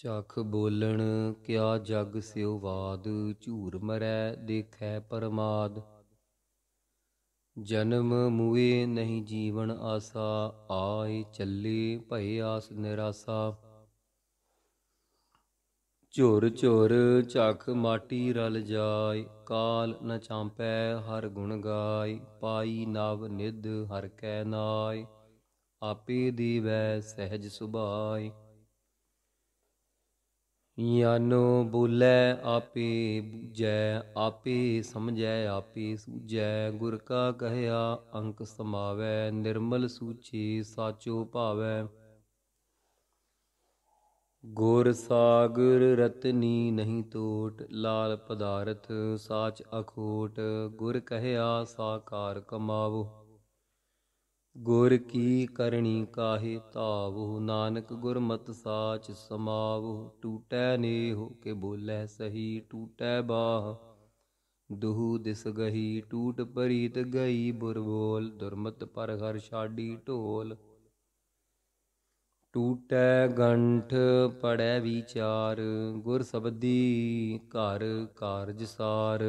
ਚਖ ਬੋਲਣ ਕਿਆ ਜਗ ਸਿਉ ਬਾਦ ਝੂਰ ਮਰੈ ਦੇਖੈ ਪਰਮਾਦ ਜਨਮ ਮੂਏ ਨਹੀਂ ਜੀਵਨ ਆਸਾ ਆਏ ਚੱਲੇ ਭਏ ਆਸ ਨਿਰਾਸਾ ਝੁਰ ਝੁਰ ਚਖ ਮਾਟੀ ਰਲ ਜਾਏ ਕਾਲ ਨ ਚਾਂਪੈ ਹਰ ਗੁਣ ਗਾਏ ਪਾਈ ਨਵ ਨਿਧ ਹਰ ਕੈ ਨਾਏ ਆਪੇ ਦੀਵੈ ਸਹਿਜ ਸੁਭਾਏ ਯਾਨੋ ਬੋਲੇ ਆਪੇ ਜੈ ਆਪੇ ਸਮਝੈ ਆਪੇ ਸੂਝੈ ਗੁਰ ਕਾ ਕਹਿਆ ਅੰਕ ਸਮਾਵੈ ਨਿਰਮਲ ਸੂਚੀ ਸਾਚੋ ਭਾਵੈ ਗੁਰ ਸਾਗਰ ਰਤਨੀ ਨਹੀਂ ਟੋਟ ਲਾਲ ਪਦਾਰਥ ਸਾਚ ਅਖੋਟ ਗੁਰ ਕਹਿਆ ਸਾਕਾਰ ਕਮਾਵੋ ਗੁਰ ਕੀ ਕਰਨੀ ਕਾਹੇ ਤਾਵੋ ਨਾਨਕ ਗੁਰਮਤਿ ਸਾਚ ਸਮਾਵੋ ਟੂਟੈ ਨੇ ਹੋ ਕੇ ਬੋਲੇ ਸਹੀ ਟੂਟੈ ਬਾਹ ਦੁਹ ਦਿਸ ਗਹੀ ਟੂਟ ਪਰੀਤ ਗਈ ਬੁਰਬੋਲ ਦੁਰਮਤ ਪਰ ਹਰ ਛਾੜੀ ਢੋਲ ਟੂਟੈ ਗੰਠ ਪੜੈ ਵਿਚਾਰ ਗੁਰ ਸਬਦੀ ਘਰ ਕਾਰਜ ਸਾਰ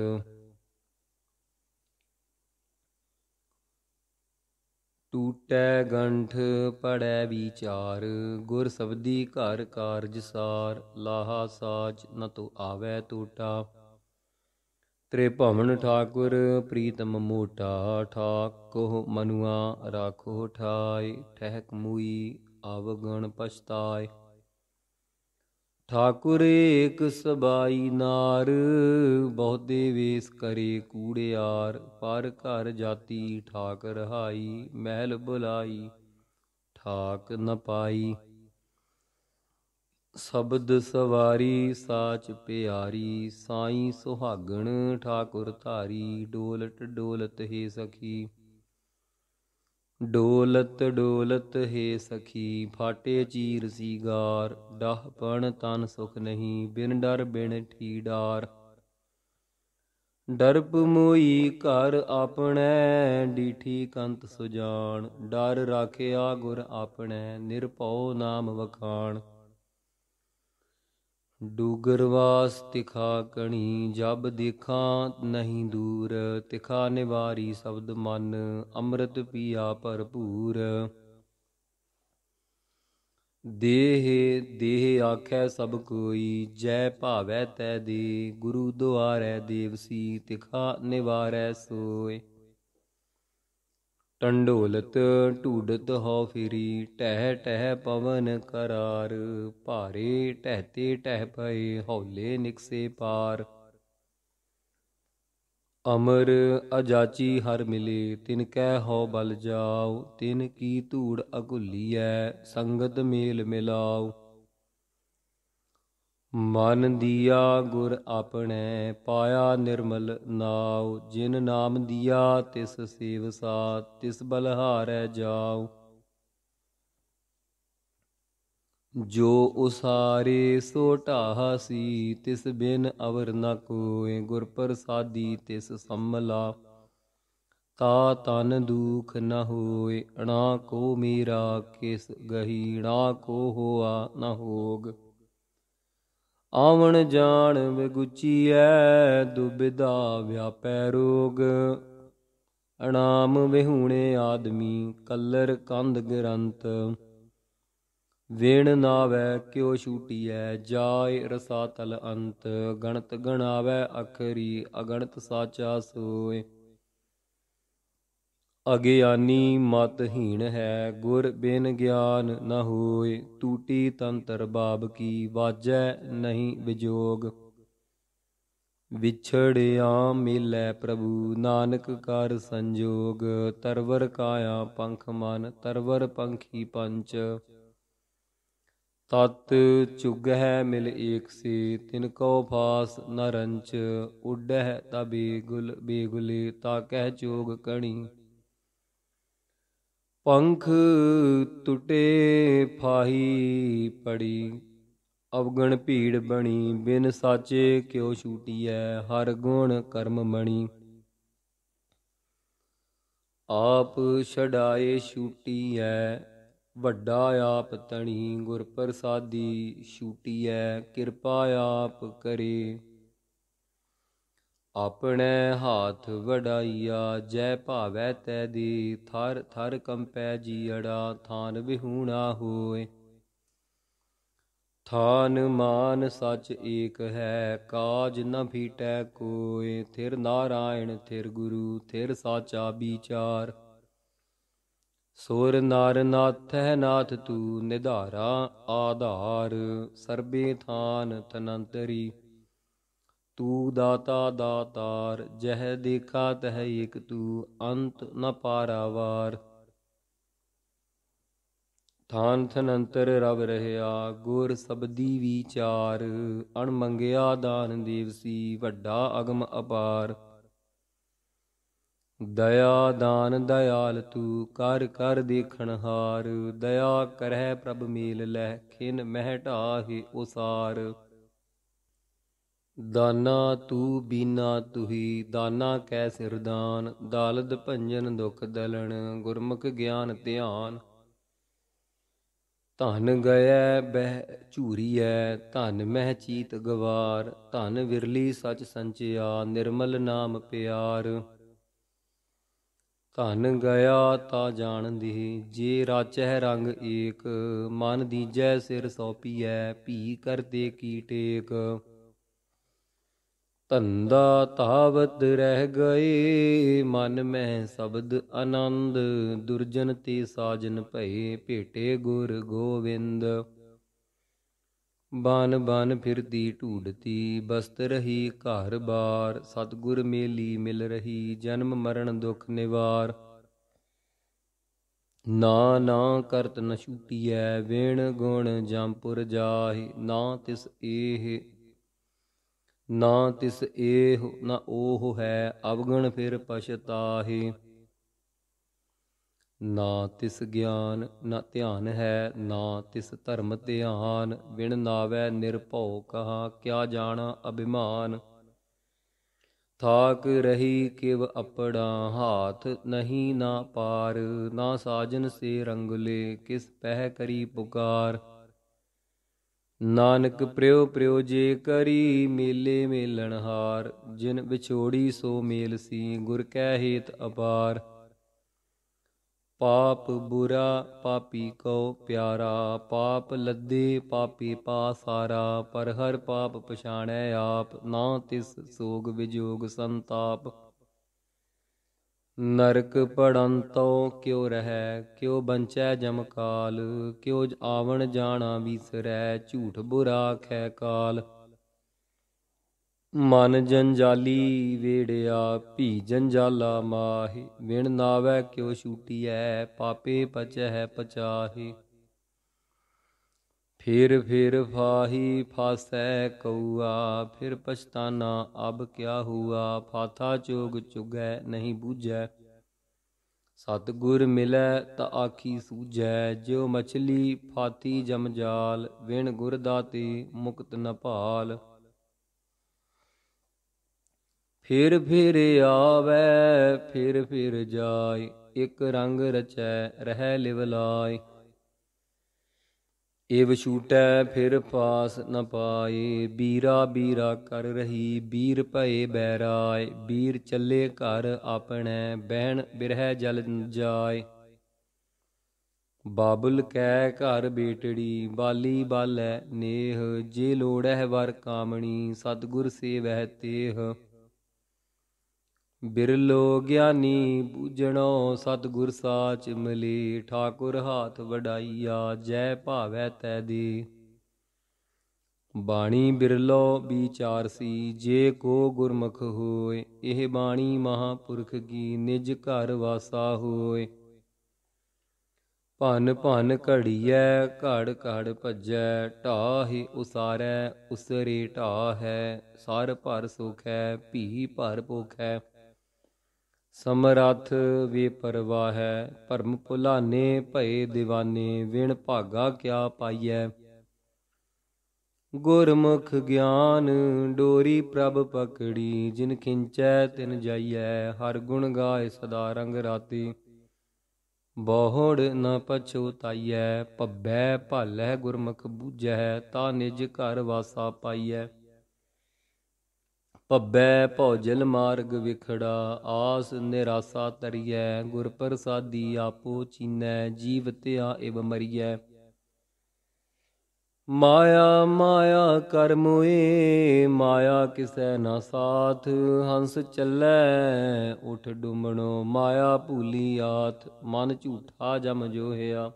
ਟੂਟੈ ਗੰਠ ਪੜੈ ਵਿਚਾਰ ਗੁਰ ਸਬਦੀ ਘਰ ਕਾਰਜ ਸਾਰ ਲਾਹਾ ਸਾਚ ਨ ਤੋ ਆਵੈ ਟੂਟਾ ਤ੍ਰੇ ਭਵਨ ਠਾਕੁਰ ਪ੍ਰੀਤਮ ਮੋਟਾ ਠਾਕੋ ਮਨੁਆ ਰਾਖੋ ਠਾਈ ਠਹਿਕ ਮੂਈ ਆਵਗਣ ਪਛਤਾਏ ਠਾਕੁਰ ਏਕ ਸਬਾਈ ਨਾਰ ਬਹੁ ਦੇਵੇਸ ਕਰੇ ਕੂੜਿਆਰ ਪਰ ਘਰ ਜਾਤੀ ਠਾਕ ਰਹਾਈ ਮਹਿਲ ਬੁਲਾਈ ਠਾਕ ਨ ਪਾਈ ਸ਼ਬਦ ਸਵਾਰੀ ਸਾਚ ਪਿਆਰੀ ਸਾਈ ਸੁਹਾਗਣ ਠਾਕੁਰ ਧਾਰੀ ਡੋਲਟ ਡੋਲਤ ਹੀ ਸਖੀ ਡੋਲਤ ਡੋਲਤ ਹੈ ਸਖੀ ਫਾਟੇ ਚੀਰ ਸੀਗਾਰ ਡਾਹ ਪਣ ਤਨ ਸੁਖ ਨਹੀਂ ਬਿਨ ਡਰ ਬਿਨ ਠੀਡਾਰ ਡਰਪ ਮੋਈ ਘਰ ਆਪਣੈ ਡੀਠੀ ਕੰਤ ਸੁਜਾਨ ਡਰ ਰਾਖਿਆ ਗੁਰ ਆਪਣੈ ਨਿਰਭਉ ਨਾਮ ਵਖਾਣ ਡੂਗਰਵਾਸ ਤਿਖਾ ਕਣੀ ਜਬ ਦੇਖਾਂ ਨਹੀਂ ਦੂਰ ਤਿਖਾ ਨਿਵਾਰੀ ਸ਼ਬਦ ਮਨ ਅੰਮ੍ਰਿਤ ਪੀਆ ਭਰਪੂਰ ਦੇਹ ਦੇਹ ਆਖੈ ਸਭ ਕੋਈ ਜੈ ਭਾਵੈ ਤੈ ਦੇ ਗੁਰੂ ਦੁਆਰੈ ਦੇਵਸੀ ਤਿਖਾ ਨਿਵਾਰੈ ਸੋਏ ਟੰਡੋਲਤ ਢੂਡਤ ਹੋ ਫਿਰੀ ਟਹਿ ਟਹਿ ਪਵਨ ਕਰਾਰ ਭਾਰੇ ਟਹਿਤੇ ਟਹਿ ਪਏ ਹੌਲੇ ਨਿਕਸੇ ਪਾਰ ਅਮਰ ਅਜਾਚੀ ਹਰ ਮਿਲੇ ਤਿਨ ਕਹਿ ਹੋ ਬਲ ਜਾਉ ਤਿਨ ਕੀ ਧੂੜ ਅਗੁਲੀਐ ਸੰਗਤ ਮੇਲ ਮਿਲਾਉ ਮਨ ਦੀਆ ਗੁਰ ਆਪਣੇ ਪਾਇਆ ਨਿਰਮਲ ਨਾਉ ਜਿਨ ਨਾਮ ਦੀਆ ਤਿਸ ਸੇਵਸਾ ਤਿਸ ਬਲਹਾਰੈ ਜਾਉ ਜੋ ਉਸਾਰੇ ਸੋ ਢਾਹਸੀ ਤਿਸ ਬਿਨ ਅਵਰ ਨ ਕੋਏ ਗੁਰ ਪ੍ਰਸਾਦੀ ਤਿਸ ਸੰਮਲਾ ਤਾ ਤਨ ਦੁਖ ਨ ਹੋਏ ਅਣਾ ਕੋ ਮੀਰਾ ਕਿਸ ਗਹੀਣਾ ਕੋ ਹੋਆ ਨ ਹੋਗ ਆਵਣ ਜਾਣ ਵਿਗੁਚੀਐ ਦੁਬਿਧਾ ਵਿਆਪੈ ਰੋਗ ਅਨਾਮ ਵਿਹੂਣੇ ਆਦਮੀ ਕਲਰ ਕੰਧ ਗਰੰਤ ਵੇਣ ਨਾਵੈ ਕਿਉ ਛੂਟੀਐ ਜਾਇ ਰਸਾਤਲ ਅੰਤ ਗਣਤ ਗਣਾਵੈ ਅਖਰੀ ਅਗਣਤ ਸਾਚਾ ਸੋਏ ਅਗਿਆਨੀ ਮਤਹੀਣ ਹੈ ਗੁਰ ਬਿਨ ਗਿਆਨ ਨ ਹੋਏ ਟੂਟੀ ਤੰਤਰ ਬਾਬ ਕੀ ਵਾਜੈ ਨਹੀਂ ਵਿਜੋਗ ਵਿਛੜਿਆ ਮਿਲੈ ਪ੍ਰਭੂ ਨਾਨਕ ਕਰ ਸੰਜੋਗ ਤਰਵਰ ਕਾਇਆ ਪੰਖ ਮਨ ਤਰਵਰ ਪੰਖੀ ਪੰਚ ਤਤ ਚੁਗ ਹੈ ਮਿਲ ਏਕ ਸੇ ਤਿਨ ਕੋ ਫਾਸ ਨਰੰਚ ਉਡਹਿ ਤਬੀ ਗੁਲ ਬੇਗੁਲੇ ਤਾ ਕਹਿ ਚੋਗ ਕਣੀ ਪੰਖ ਟੁੱਟੇ ਫਾਹੀ ਪੜੀ ਅਵਗਣ ਭੀੜ ਬਣੀ ਬਿਨ ਸਾਚੇ ਕਿਉ ਛੂਟੀਐ ਹਰ ਗੁਣ ਕਰਮ ਮਣੀ ਆਪ ਛਡਾਏ ਛੂਟੀਐ ਵੱਡਾ ਆਪ ਤਣੀ ਗੁਰ ਪ੍ਰਸਾਦੀ ਛੂਟੀਐ ਕਿਰਪਾ ਆਪ ਕਰੇ ਆਪਣੇ ਹੱਥ ਵਡਾਈਆ ਜੈ ਭਾਵੈ ਤੈ ਦੀ ਥਰ ਥਰ ਕੰਪੈ ਜੀੜਾ ਥਾਨ ਵਿਹੂਣਾ ਹੋਏ ਥਾਨ ਮਾਨ ਸੱਚ ਏਕ ਹੈ ਕਾਜ ਨ ਭੀਟੈ ਕੋਏ ਥਿਰ ਨਾਰਾਇਣ ਥਿਰ ਗੁਰੂ ਥਿਰ ਸਾਚਾ ਵਿਚਾਰ ਸੋਰ ਨਰ ਨਾਥੈ ਨਾਥ ਤੂ ਨਿਧਾਰਾ ਆਧਾਰ ਸਰਬੇ ਥਾਨ ਤਨੰਤਰੀ ਤੂ ਦਾਤਾ ਦਾਤਾਰ ਜਹ ਦੇਖਾ ਤਹ ਇਕ ਤੂ ਅੰਤ ਨ ਪਾਰਾਵਾਰ ਥਾਨ ਥਨ ਅੰਤਰ ਰਵ ਰਹਿਆ ਗੁਰ ਸਬਦੀ ਵਿਚਾਰ ਅਣ ਮੰਗਿਆ ਦਾਨ ਦੇਵ ਸੀ ਵੱਡਾ ਅਗਮ ਅਪਾਰ ਦਇਆ ਦਾਨ ਦਇਆਲ ਤੂ ਕਰ ਕਰ ਦੇਖਣ ਹਾਰ ਦਇਆ ਕਰਹਿ ਪ੍ਰਭ ਮੀਲ ਲੈ ਖਿਨ ਮਹਿ ਢਾਹੇ ਉਸਾਰ ਦਾਨਾ ਤੂ ਬੀਨਾ ਤੁਹੀ ਦਾਨਾ ਕੈ ਸਿਰਦਾਨ ਦਾਲਦ ਭੰਜਨ ਦੁਖ ਦਲਣ ਗੁਰਮੁਖ ਗਿਆਨ ਧਿਆਨ ਧਨ ਗਇਐ ਬਹਿ ਝੂਰੀਐ ਧਨ ਮਹਿ ਚੀਤ ਗਵਾਰ ਧਨ ਵਿਰਲੀ ਸਚ ਸੰਚਿਆ ਨਿਰਮਲ ਨਾਮ ਪਿਆਰ ਧਨ ਗਿਆ ਤਾ ਜਾਣਦੀ ਜੇ ਰਾਚਹਿ ਰੰਗ ਏਕ ਮਨ ਦੀਜੈ ਸਿਰ ਸੋਪੀਐ ਭੀ ਕਰਤੇ ਕੀ ਟੇਕ ਧੰਦਾ ਤਾਵਤ ਰਹਿ ਗਏ ਮਨ ਮੈਂ ਸ਼ਬਦ ਆਨੰਦ ਦੁਰਜਨ ਤੇ ਸਾਜਨ ਭਏ ਭੇਟੇ ਗੁਰ ਗੋਵਿੰਦ ਬਨ ਬਨ ਫਿਰਦੀ ਢੂੜਤੀ ਬਸਤ ਰਹੀ ਘਰ ਬਾਰ ਸਤਗੁਰ ਮੇਲੀ ਮਿਲ ਰਹੀ ਜਨਮ ਮਰਨ ਦੁਖ ਨਿਵਾਰ ਨਾ ਨਾ ਕਰਤ ਨਛੂਟੀਐ ਵੇਣ ਗੁਣ ਜੰਪੁਰ ਜਾਹੀ ਨਾ ਤਿਸ ਏਹ ਨਾ ਤਿਸ ਏਹ ਨਾ ਉਹ ਹੈ ਅਵਗਣ ਫਿਰ ਪਛਤਾਹੇ ਨਾ ਤਿਸ ਗਿਆਨ ਨਾ ਧਿਆਨ ਹੈ ਨਾ ਤਿਸ ਧਰਮ ਧਿਆਨ ਵਿਣ ਨਾਵੇ ਨਿਰਭਉ ਕਹਾ ਕਿਆ ਜਾਣਾ ਅਭਿਮਾਨ ਥਾਕ ਰਹੀ ਕਿਵ ਅਪੜਾ ਹਾਥ ਨਹੀਂ ਨਾ ਪਾਰ ਨਾ ਸਾਜਨ ਸੇ ਰੰਗਲੇ ਕਿਸ ਪਹਿ ਕਰੀ ਪੁਕਾਰ ਨਾਨਕ ਪ੍ਰਿਉ ਪ੍ਰਿਉ ਜੇ ਕਰੀ ਮੇਲੇ ਹਾਰ ਜਿਨ ਵਿਛੋੜੀ ਸੋ ਮੇਲ ਸੀ ਗੁਰ ਕੈ ਹੇਤ ਅਪਾਰ ਪਾਪ ਬੁਰਾ ਪਾਪੀ ਕੋ ਪਿਆਰਾ ਪਾਪ ਲੱਦੇ ਪਾਪੀ ਪਾਸਾਰਾ ਪਰ ਹਰ ਪਾਪ ਪਛਾਣੈ ਆਪ ਨਾ ਤਿਸ ਸੋਗ ਵਿਜੋਗ ਸੰਤਾਪ ਨਰਕ ਪੜੰਤੋ ਕਿਉ ਰਹੈ ਕਿਉ ਬੰਚੈ ਜਮ ਕਾਲ ਕਿਉ ਆਵਣ ਜਾਣਾ ਵਿਸਰੈ ਝੂਠ ਬੁਰਾ ਖੈ ਕਾਲ ਮਨ ਜੰਜਾਲੀ ਵੇੜਿਆ ਭੀ ਜੰਜਾਲਾ ਮਾਹੀ ਵਿਣ ਨਾਵੇ ਕਿਉ ਛੂਟੀਐ ਪਾਪੇ ਪਚਹਿ ਪਚਾਹੀ ਫਿਰ ਫਿਰ ਫਾਹੀ ਫਾਸੈ ਕਉਆ ਫਿਰ ਪਛਤਾਨਾ ਅਬ ਕਿਆ ਹੁਆ ਫਾਥਾ ਚੋਗ ਚੁਗੈ ਨਹੀਂ ਬੂਝੈ ਸਤਗੁਰ ਮਿਲੈ ਤਾ ਆਖੀ ਸੂਝੈ ਜਿਉ ਮਛਲੀ ਫਾਤੀ ਜਮ ਜਾਲ ਵਿਣ ਗੁਰ ਦਾਤੇ ਮੁਕਤ ਨ ਭਾਲ ਫਿਰ ਫਿਰ ਆਵੇ ਫਿਰ ਫਿਰ ਜਾਏ ਇਕ ਰੰਗ ਰਚੈ ਰਹਿ ਲਿਵ ਲਾਏ ਏਵ ਛੂਟੈ ਫਿਰ ਪਾਸ ਨ ਪਾਏ ਬੀਰਾ ਬੀਰਾ ਕਰ ਰਹੀ ਬੀਰ ਭਏ ਬੈਰਾਏ ਬੀਰ ਚੱਲੇ ਘਰ ਆਪਣੈ ਬਹਿਣ ਬਿਰਹਿ ਜਲ ਜਾਏ ਬਾਬਲ ਕੈ ਘਰ ਬੇਟੜੀ ਬਾਲੀ ਬਾਲੈ ਨੇਹ ਜੇ ਲੋੜਹਿ ਵਰ ਕਾਮਣੀ ਸਤਗੁਰ ਸੇਵਹਿ ਤੇਹ ਬਿਰਲੋ ਗਿਆਨੀ ਬੂਝਣੋ ਸਤਗੁਰ ਸਾਚ ਮਿਲੀ ਠਾਕੁਰ ਹਾਥ ਵਡਾਈਆ ਜੈ ਭਾਵੈ ਤੈ ਦੀ ਬਾਣੀ ਬਿਰਲੋ ਵਿਚਾਰ ਸੀ ਜੇ ਕੋ ਗੁਰਮੁਖ ਹੋਏ ਇਹ ਬਾਣੀ ਮਹਾਪੁਰਖ ਕੀ ਨਿਜ ਘਰ ਵਾਸਾ ਹੋਏ ਭਨ ਭਨ ਘੜੀਐ ਘੜ ਘੜ ਭਜੈ ਢਾਹੀ ਉਸਾਰੈ ਉਸਰੇ ਢਾਹ ਹੈ ਸਰ ਭਰ ਸੁਖੈ ਭੀ ਭਰ ਭੋਖੈ ਸਮਰਥ ਵੇ ਪਰਵਾ ਹੈ ਪਰਮ ਭੁਲਾਨੇ ਭਏ دیਵਾਨੇ ਵਿਣ ਭਾਗਾ ਕਿਆ ਪਾਈਐ ਗੁਰਮੁਖ ਗਿਆਨ ਡੋਰੀ ਪ੍ਰਭ ਪਕੜੀ ਜਿਨ ਖਿੰਚੈ ਤਿਨ ਜਾਈਐ ਹਰ ਗੁਣ ਗਾਏ ਸਦਾ ਰੰਗ ਰਾਤੀ ਬਹੁੜ ਨ ਪਛੋਤਾਈਐ ਪੱਬੈ ਭਾਲੈ ਗੁਰਮੁਖ ਬੂਝੈ ਤਾ ਨਿਜ ਘਰ ਵਾਸਾ ਪਾਈਐ ਭੱਬੈ ਭੌਜਲ ਮਾਰਗ ਵਿਖੜਾ ਆਸ ਨਿਰਾਸਾ ਤਰੀਐ ਗੁਰ ਪ੍ਰਸਾਦੀ ਆਪੋ ਚੀਨੈ ਜੀਵਤਿਆ ਧਿਆ ਇਵ ਮਰੀਐ ਮਾਇਆ ਮਾਇਆ ਕਰਮ ਏ ਮਾਇਆ ਕਿਸੈ ਨਾ ਸਾਥ ਹੰਸ ਚੱਲੈ ਉਠ ਡੁੰਮਣੋ ਮਾਇਆ ਭੂਲੀ ਆਤ ਮਨ ਝੂਠਾ ਜਮ ਜੋਹਿਆ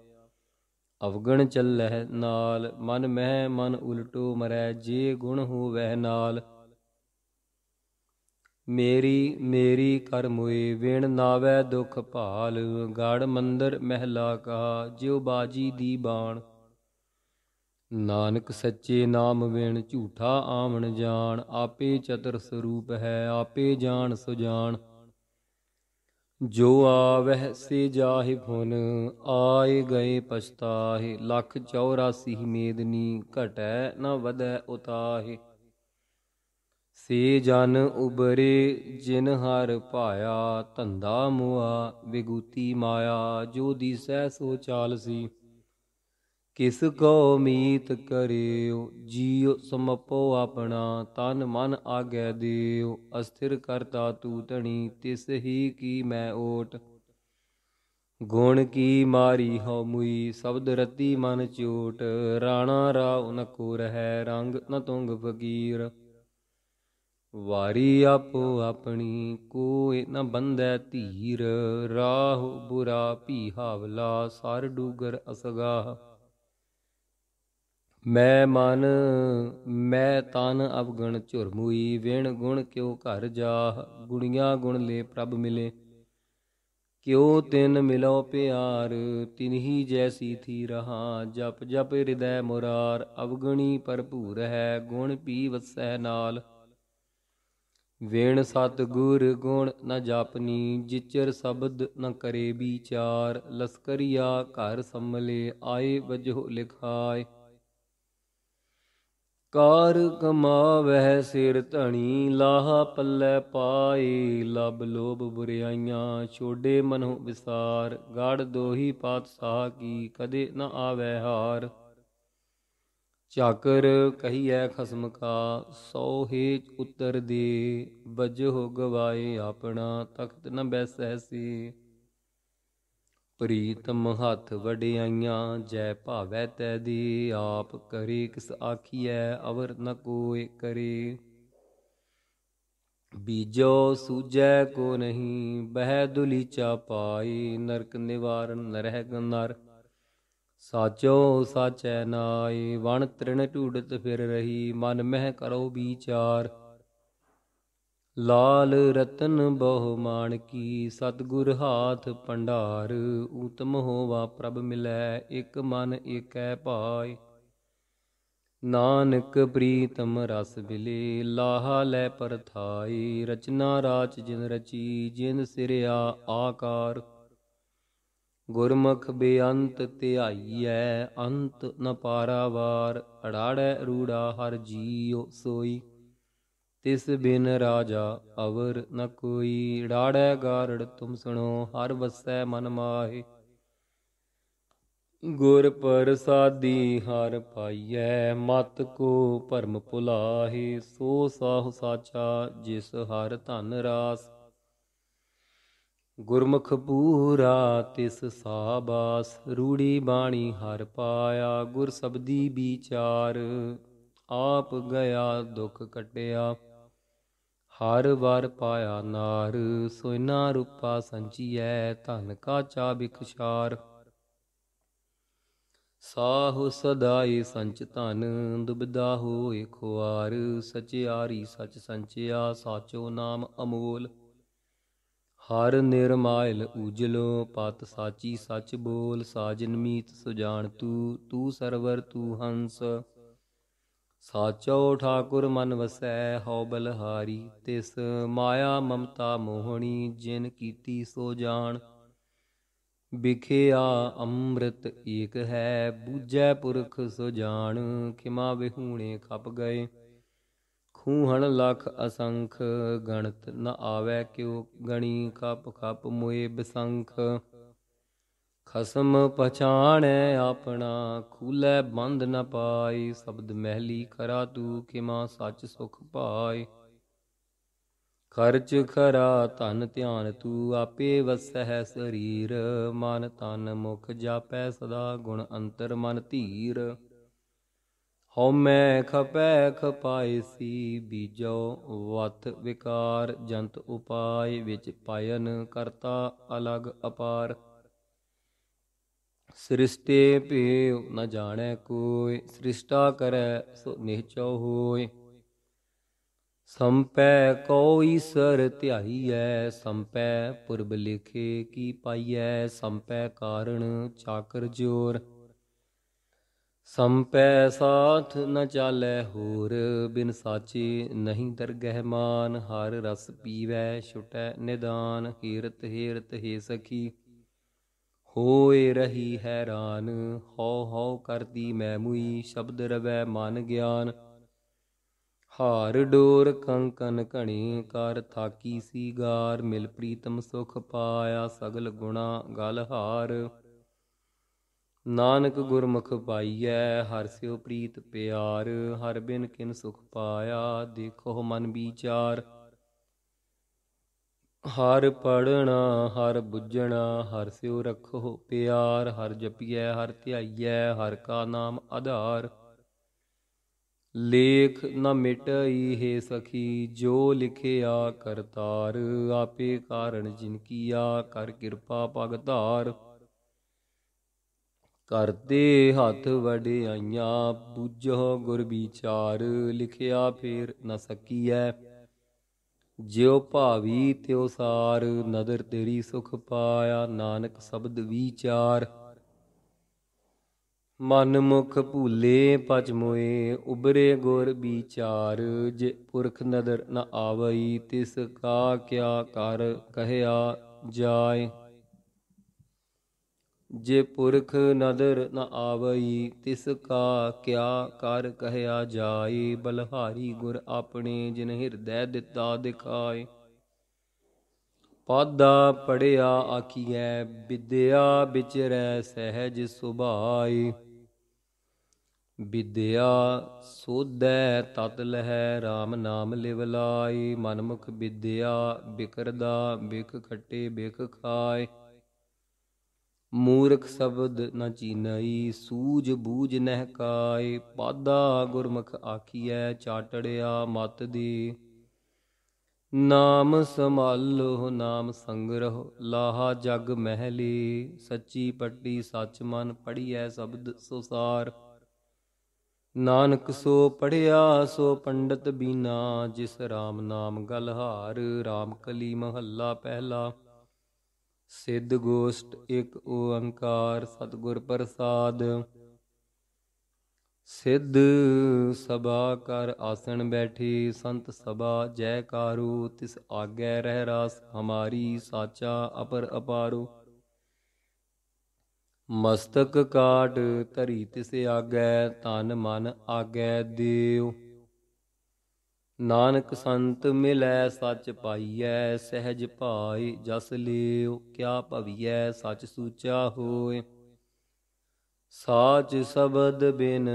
ਅਵਗਣ ਚੱਲੈ ਨਾਲ ਮਨ ਮਹਿ ਮਨ ਉਲਟੋ ਮਰੈ ਜੇ ਗੁਣ ਹੋਵੈ ਨਾਲ ਮੇਰੀ ਮੇਰੀ ਕਰ ਮੋਏ ਵਿਣ ਨਾਵੇ ਦੁਖ ਭਾਲ ਗੜ ਮੰਦਰ ਮਹਿਲਾ ਕਾ ਜਿਉ ਬਾਜੀ ਦੀ ਬਾਣ ਨਾਨਕ ਸੱਚੇ ਨਾਮ ਵਿਣ ਝੂਠਾ ਆਵਣ ਜਾਣ ਆਪੇ ਚਤਰ ਸਰੂਪ ਹੈ ਆਪੇ ਜਾਣ ਸੁਜਾਣ ਜੋ ਆਵਹਿ ਸੇ ਜਾਹਿ ਫੁਨ ਆਏ ਗਏ ਪਛਤਾਹਿ ਲਖ 84 ਮੇਦਨੀ ਘਟੈ ਨਾ ਵਧੈ ਉਤਾਹਿ ਸੇ ਜਨ ਉਬਰੇ ਜਿਨ ਹਰ ਭਾਇਆ ਧੰਦਾ ਮੁਆ ਵਿਗੂਤੀ ਮਾਇਆ ਜੋ ਦੀ ਸਹਿ ਸੋ ਚਾਲ ਸੀ ਕਿਸ ਕੋ ਮੀਤ ਕਰਿਓ ਜੀਉ ਸਮਪੋ ਆਪਣਾ ਤਨ ਮਨ ਆਗੇ ਦੇਉ ਅਸਥਿਰ ਕਰਤਾ ਤੂ ਤਣੀ ਤਿਸ ਹੀ ਕੀ ਮੈਂ ਓਟ ਗੁਣ ਕੀ ਮਾਰੀ ਹਉ ਮੁਈ ਸ਼ਬਦ ਰਤੀ ਮਨ ਚੋਟ ਰਾਣਾ ਰਾਉ ਨਕੋ ਕੋ ਰਹਿ ਰੰਗ ਨ ਤੁੰਗ ਫਕੀਰ ਵਾਰੀ ਆਪ ਆਪਣੀ ਕੋਇ ਨ ਬੰਧੈ ਧੀਰ ਰਾਹ ਬੁਰਾ ਭੀ ਹਾਵਲਾ ਸਰ ਡੂਗਰ ਅਸਗਾ ਮੈਂ ਮਨ ਮੈਂ ਤਨ ਅਵਗਣ ਝੁਰਮੂਈ ਵਿਣ ਗੁਣ ਕਿਉ ਘਰ ਜਾ ਗੁਣੀਆਂ ਗੁਣ ਲੈ ਪ੍ਰਭ ਮਿਲੇ ਕਿਉ ਤਿਨ ਮਿਲੋ ਪਿਆਰ ਤਿਨਹੀ ਜੈਸੀ ਥੀ ਰਹਾ ਜਪ ਜਪ ਹਿਰਦੈ ਮੁਰਾਰ ਅਵਗਣੀ ਭਰਪੂਰ ਹੈ ਗੁਣ ਪੀ ਵਸੈ ਨਾਲ ਵੇਣ ਸਤ ਗੁਰ ਗੁਣ ਨ ਜਾਪਨੀ ਜਿਚਰ ਸ਼ਬਦ ਨ ਕਰੇ ਵਿਚਾਰ ਲਸਕਰੀਆ ਘਰ ਸੰਮਲੇ ਆਏ ਵਜੋ ਲਿਖਾਏ ਕਾਰ ਕਮਾਵੇ ਸਿਰ ਧਣੀ ਲਾਹ ਪੱਲੇ ਪਾਈ ਲਬ ਲੋਭ ਬੁਰਿਆਈਆਂ ਛੋੜੇ ਮਨੋ ਵਿਸਾਰ ਗੜ ਦੋਹੀ ਪਾਤਸ਼ਾਹ ਕੀ ਕਦੇ ਨ ਆਵੇ ਹਾਰ ਚਾਕਰ ਕਹੀਐ ਖਸਮ ਕਾ ਸੋ ਹੀ ਉਤਰ ਦੇ ਹੋ ਗਵਾਏ ਆਪਣਾ ਤਖਤ ਨ ਬੈਸੈ ਸੀ ਪ੍ਰੀਤਮ ਹੱਥ ਵਡਿਆਈਆਂ ਜੈ ਭਾਵੈ ਤੈ ਦੀ ਆਪ ਕਰੇ ਕਿਸ ਆਖੀਐ ਅਵਰ ਨ ਕੋਇ ਕਰੇ ਬੀਜੋ ਸੂਜੈ ਕੋ ਨਹੀਂ ਬਹਿ ਦੁਲੀਚਾ ਪਾਈ ਨਰਕ ਨਿਵਾਰਨ ਨਰਹਿ ਗਨਰ ਸਾਚੋ ਸਾਚੈ ਨਾਈ ਵਣ ਤ੍ਰਿਣ ਢੂੜਤ ਫਿਰ ਰਹੀ ਮਨ ਮਹਿ ਕਰੋ ਵਿਚਾਰ ਲਾਲ ਰਤਨ ਬਹੁ ਮਾਨਕੀ ਸਤਗੁਰ ਹਾਥ ਭੰਡਾਰ ਊਤਮ ਹੋਵਾ ਪ੍ਰਭ ਮਿਲੈ ਇਕ ਮਨ ਏਕੈ ਭਾਇ ਨਾਨਕ ਪ੍ਰੀਤਮ ਰਸ ਬਿਲੇ ਲਾਹ ਲੈ ਪਰਥਾਈ ਰਚਨਾ ਰਾਚ ਜਿਨ ਰਚੀ ਜਿਨ ਸਿਰਿਆ ਆਕਾਰ ਗੁਰਮੁਖ ਬੇਅੰਤ ਧਿਆਈਐ ਅੰਤ ਨ ਪਾਰਾਵਾਰ ਅੜਾੜੈ ਰੂੜਾ ਹਰ ਜੀਉ ਸੋਈ ਤਿਸ ਬਿਨ ਰਾਜਾ ਅਵਰ ਨ ਕੋਈ ੜਾੜੈ ਗਾਰੜ ਤੁਮ ਸੁਣੋ ਹਰ ਵਸੈ ਮਨ ਮਾਹੇ ਗੁਰ ਪ੍ਰਸਾਦੀ ਹਰ ਪਾਈਐ ਮਤ ਕੋ ਭਰਮ ਭੁਲਾਹੇ ਸੋ ਸਾਹ ਸਾਚਾ ਜਿਸ ਹਰ ਧਨ ਰਾਸ ਗੁਰਮੁਖ ਪੂਰਾ ਤਿਸ ਸਾਬਾਸ ਰੂੜੀ ਬਾਣੀ ਹਰ ਪਾਇਆ ਗੁਰ ਸਬਦੀ ਵਿਚਾਰ ਆਪ ਗਿਆ ਦੁਖ ਕਟਿਆ ਹਰ ਵਾਰ ਪਾਇਆ ਨਾਰ ਸੋਇਨਾ ਰੂਪਾ ਸੰਚੀਐ ਧਨ ਕਾਚਾ ਬਿਖਸ਼ਾਰ ਸਾਹੁ ਸਦਾਈ ਸੰਚ ਧਨ ਦੁਬਦਾ ਹੋਇ ਖੁਆਰ ਸਚਿਆਰੀ ਸਚ ਸੰਚਿਆ ਸਾਚੋ ਨਾਮ ਅਮੋਲ ਹਰ ਨਿਰਮਾਇਲ ਉਜਲੋ ਪਤ ਸਾਚੀ ਸੱਚ ਬੋਲ ਸਾਜਨ ਮੀਤ ਸੁਜਾਨ ਤੂ ਤੂ ਸਰਵਰ ਤੂ ਹੰਸ ਸਾਚੋ ਠਾਕੁਰ ਮਨ ਵਸੈ ਹਉ ਬਲਹਾਰੀ ਤਿਸ ਮਾਇਆ ਮਮਤਾ ਮੋਹਣੀ ਜਿਨ ਕੀਤੀ ਸੋ ਜਾਣ ਵਿਖਿਆ ਅੰਮ੍ਰਿਤ ਏਕ ਹੈ ਬੂਝੈ ਪੁਰਖ ਸੁਜਾਨ ਜਾਣ ਖਿਮਾ ਵਿਹੂਣੇ ਖਪ ਗਏ ਖੂਹਣ ਲਖ ਅਸੰਖ ਗਣਤ ਨ ਆਵੇ ਕਿਉ ਗਣੀ ਕਪ ਕਪ ਮੋਏ ਬਸੰਖ ਖਸਮ ਪਛਾਣੈ ਆਪਣਾ ਖੂਲੇ ਬੰਦ ਨ ਪਾਈ ਸ਼ਬਦ ਮਹਿਲੀ ਕਰਾ ਤੂ ਕਿਮਾ ਸੱਚ ਸੁਖ ਭਾਈ ਖਰਚ ਖਰਾ ਧਨ ਧਿਆਨ ਤੂ ਆਪੇ ਵਸਹਿ ਸਰੀਰ ਮਨ ਤਨ ਮੁਖ ਜਾਪੈ ਸਦਾ ਗੁਣ ਅੰਤਰ ਮਨ ਧੀਰ ਹਉਮੈ ਖਪੈ ਖਪਾਇਸੀ ਬੀਜੋ ਵਤ ਵਿਕਾਰ ਜੰਤ ਉਪਾਇ ਵਿੱਚ ਪਾਇਨ ਕਰਤਾ ਅਲਗ ਅਪਾਰ ਸ੍ਰਿਸ਼ਟੇ ਪੇ ਨ ਜਾਣੈ ਕੋਈ ਸ੍ਰਿਸ਼ਟਾ ਕਰੈ ਸੋ ਨਿਹਚੋ ਹੋਇ ਸੰਪੈ ਕੋਈ ਸਰ ਧਿਆਈਐ ਸੰਪੈ ਪੁਰਬ ਲਿਖੇ ਕੀ ਪਾਈਐ ਸੰਪੈ ਕਾਰਣ ਚਾਕਰ ਜੋਰ ਸੰਪੈ ਸਾਥ ਨ ਚਾਲੈ ਹੋਰ ਬਿਨ ਸਾਚੇ ਨਹੀਂ ਦਰਗਹਿ ਮਾਨ ਹਰ ਰਸ ਪੀਵੈ ਛੁਟੈ ਨਿਦਾਨ ਹੀਰਤ ਹੀਰਤ ਹੀ ਸਖੀ ਹੋਏ ਰਹੀ ਹੈਰਾਨ ਹਉ ਹਉ ਕਰਦੀ ਮੈਂ ਮੁਈ ਸ਼ਬਦ ਰਵੈ ਮਨ ਗਿਆਨ ਹਾਰ ਡੋਰ ਕੰਕਨ ਕਣੀ ਕਰ ਥਾਕੀ ਸੀ ਗਾਰ ਮਿਲ ਪ੍ਰੀਤਮ ਸੁਖ ਪਾਇਆ ਸਗਲ ਗੁਣਾ ਗਲ ਹਾਰ ਨਾਨਕ ਗੁਰਮੁਖ ਪਾਈਐ ਹਰ ਸਿਉ ਪ੍ਰੀਤ ਪਿਆਰ ਹਰ ਬਿਨ ਕਿਨ ਸੁਖ ਪਾਇਆ ਦੇਖੋ ਮਨ ਵਿਚਾਰ ਹਰ ਪੜਣਾ ਹਰ ਬੁੱਝਣਾ ਹਰ ਸਿਉ ਰਖੋ ਪਿਆਰ ਹਰ ਜਪੀਐ ਹਰ ਧਿਆਈਐ ਹਰ ਕਾ ਨਾਮ ਆਧਾਰ ਲੇਖ ਨ ਮਿਟਈ ਹੈ ਸਖੀ ਜੋ ਲਿਖਿਆ ਕਰਤਾਰ ਆਪੇ ਕਾਰਣ ਜਿਨ ਕੀਆ ਕਰ ਕਿਰਪਾ ਭਗਤਾਰ ਕਰਦੇ ਹੱਥ ਵਡਿਆਈਆਂ ਬੁੱਝੋ ਗੁਰ ਵਿਚਾਰ ਲਿਖਿਆ ਫੇਰ ਨ ਸਕੀਐ ਜਿਉ ਭਾਵੀ ਤਿਉ ਸਾਰ ਨਦਰ ਤੇਰੀ ਸੁਖ ਪਾਇਆ ਨਾਨਕ ਸ਼ਬਦ ਵਿਚਾਰ ਮਨ ਮੁਖ ਭੂਲੇ ਪਚ ਮੋਏ ਉਬਰੇ ਗੁਰ ਵਿਚਾਰ ਜੇ ਪੁਰਖ ਨਦਰ ਨ ਆਵਈ ਤਿਸ ਕਾ ਕਿਆ ਕਰ ਕਹਿਆ ਜਾਏ ਜੇ ਪੁਰਖ ਨਦਰ ਨ ਆਵਈ ਤਿਸ ਕਾ ਕਿਆ ਕਰ ਕਹਿਆ ਜਾਏ ਬਲਹਾਰੀ ਗੁਰ ਆਪਣੇ ਜਿਨ ਹਿਰਦੈ ਦਿੱਤਾ ਦਿਖਾਏ ਪਾਦਾ ਪੜਿਆ ਆਕੀਐ ਵਿਦਿਆ ਵਿਚਰੈ ਸਹਿਜ ਸੁਭਾਈ ਵਿਦਿਆ ਸੋਧੈ ਤਤ ਲਹੈ RAM ਨਾਮ ਲਿਵ ਲਾਈ ਮਨਮੁਖ ਵਿਦਿਆ ਬਿਕਰਦਾ ਬਿਕ ਖੱਟੇ ਬਿਕ ਖਾਏ ਮੂਰਖ ਸ਼ਬਦ ਨ ਚੀਨਈ ਸੂਝ ਬੂਝ ਨਹਿ ਕਾਏ ਪਾਦਾ ਗੁਰਮੁਖ ਆਖੀਐ ਚਾਟੜਿਆ ਮਤ ਦੀ ਨਾਮ ਸਮਾਲੋ ਨਾਮ ਸੰਗਰਹ ਲਾਹਾ ਜਗ ਮਹਿਲੀ ਸੱਚੀ ਪੱਟੀ ਸੱਚ ਮਨ ਪੜੀਐ ਸ਼ਬਦ ਸੁਸਾਰ ਨਾਨਕ ਸੋ ਪੜਿਆ ਸੋ ਪੰਡਤ ਬੀਨਾ ਜਿਸ RAM ਨਾਮ ਗਲਹਾਰ RAM ਕਲੀ ਮਹੱਲਾ ਪਹਿਲਾ ਸਿੱਧ ਗੋਸ਼ਟ ਇੱਕ ਓੰਕਾਰ ਸਤਗੁਰ ਪ੍ਰਸਾਦ ਸਿੱਧ ਸਭਾ ਕਰ ਆਸਣ ਬੈਠੀ ਸੰਤ ਸਭਾ ਜੈਕਾਰੂ ਤਿਸ ਆਗੇ ਰਹਿ ਰਾਸ ਹਮਾਰੀ ਸਾਚਾ ਅਪਰ ਅਪਾਰੂ ਮਸਤਕ ਕਾਟ ਧਰੀ ਤਿਸ ਆਗੇ ਤਨ ਮਨ ਆਗੇ ਦੇਉ ਨਾਨਕ ਸੰਤ ਮਿਲੈ ਸੱਚ ਪਾਈਐ ਸਹਿਜ ਭਾਈ ਜਸ ਲਿਓ ਕਿਆ ਭਵੀਐ ਸੱਚ ਸੂਚਾ ਹੋਏ ਸਾਚ ਸ਼ਬਦ ਬਿਨ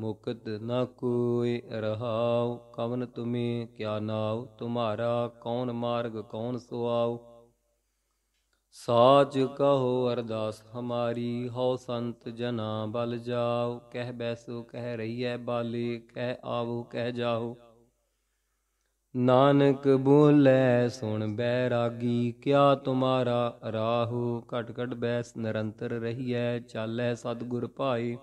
ਮੁਕਤ ਨ ਕੋਈ ਰਹਾਉ ਕਵਨ ਤੁਮੇ ਕਿਆ ਨਾਉ ਤੁਮਾਰਾ ਕੌਣ ਮਾਰਗ ਕੌਣ ਸੁਆਉ ਸਾਚ ਕਹੋ ਅਰਦਾਸ ਹਮਾਰੀ ਹਉ ਸੰਤ ਜਨਾ ਬਲ ਜਾਉ ਕਹਿ ਬੈਸੋ ਕਹਿ ਰਹੀਐ ਬਾਲੀ ਕਹਿ ਆਵੋ ਕਹਿ ਜਾਓ ਨਾਨਕ ਬੋਲੇ ਸੁਣ ਬੈਰਾਗੀ ਕਿਆ ਤੁਮਾਰਾ ਰਾਹੂ ਘਟ ਘਟ ਬੈਸ ਨਿਰੰਤਰ ਰਹੀਐ ਚਾਲੈ ਸਤਗੁਰ ਭਾਈ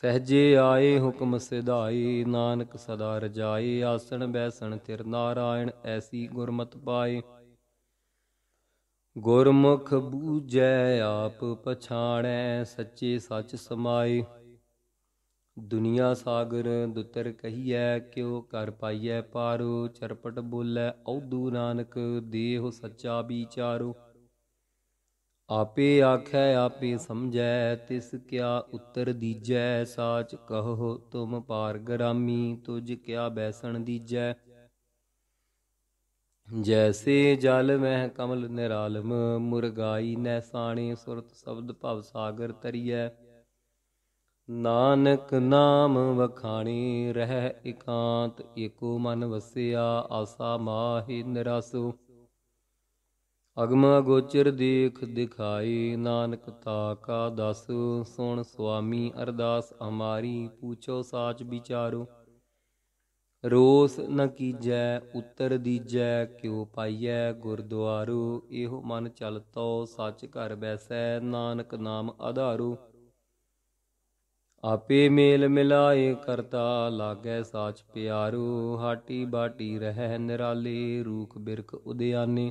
ਸਹਜੇ ਆਏ ਹੁਕਮ ਸਿਧਾਈ ਨਾਨਕ ਸਦਾ ਰਜਾਈ ਆਸਣ ਬੈਸਣ ਤੇਰ ਨਾਰਾਇਣ ਐਸੀ ਗੁਰਮਤ ਪਾਏ ਗੁਰਮੁਖ ਬੂਜੈ ਆਪ ਪਛਾਣੈ ਸੱਚੇ ਸੱਚ ਸਮਾਏ ਦੁਨੀਆ ਸਾਗਰ ਦੁਤਰ ਕਹੀਐ ਕਿਉ ਕਰ ਪਾਈਐ ਪਾਰੋ ਚਰਪਟ ਬੋਲੇ ਔਦੂ ਨਾਨਕ ਦੇਹ ਸੱਚਾ ਵਿਚਾਰੋ ਆਪੇ ਆਖੈ ਆਪੇ ਸਮਝੈ ਤਿਸ ਕਿਆ ਉੱਤਰ ਦੀਜੈ ਸਾਚ ਕਹੋ ਤੁਮ ਗਰਾਮੀ ਤੁਜ ਕਿਆ ਬੈਸਣ ਦੀਜੈ ਜੈਸੇ ਜਲ ਮਹਿ ਕਮਲ ਨਿਰਾਲਮ ਮੁਰਗਾਈ ਨੈਸਾਣੇ ਸੁਰਤ ਸ਼ਬਦ ਭਵ ਸਾਗਰ ਤਰੀਐ ਨਾਨਕ ਨਾਮ ਵਖਾਣੀ ਰਹਿ ਇਕਾਂਤ ਏਕੋ ਮਨ ਵਸਿਆ ਆਸਾ ਮਾਹੀ ਨਿਰਾਸੂ ਅਗਮ ਗੋਚਰ ਦੇਖ ਦਿਖਾਈ ਨਾਨਕ ਤਾ ਕਾ ਦਸ ਸੁਣ ਸੁਆਮੀ ਅਰਦਾਸ ਅਮਾਰੀ ਪੂਛੋ ਸਾਚ ਵਿਚਾਰੋ ਰੋਸ ਨ ਕੀਜੈ ਉਤਰ ਦੀਜੈ ਕਿਉ ਪਾਈਐ ਗੁਰਦੁਆਰੋ ਇਹੋ ਮਨ ਚਲਤੋ ਸੱਚ ਘਰ ਬੈਸੈ ਨਾਨਕ ਨਾਮ ਆਧਾਰੋ ਆਪੇ ਮੇਲ ਮਿਲਾਏ ਕਰਤਾ ਲਾਗੇ ਸਾਚ ਪਿਆਰੂ ਹਾਟੀ ਬਾਟੀ ਰਹਿ ਨਿਰਾਲੇ ਰੂਖ ਬਿਰਖ ਉਦਿਆਨੇ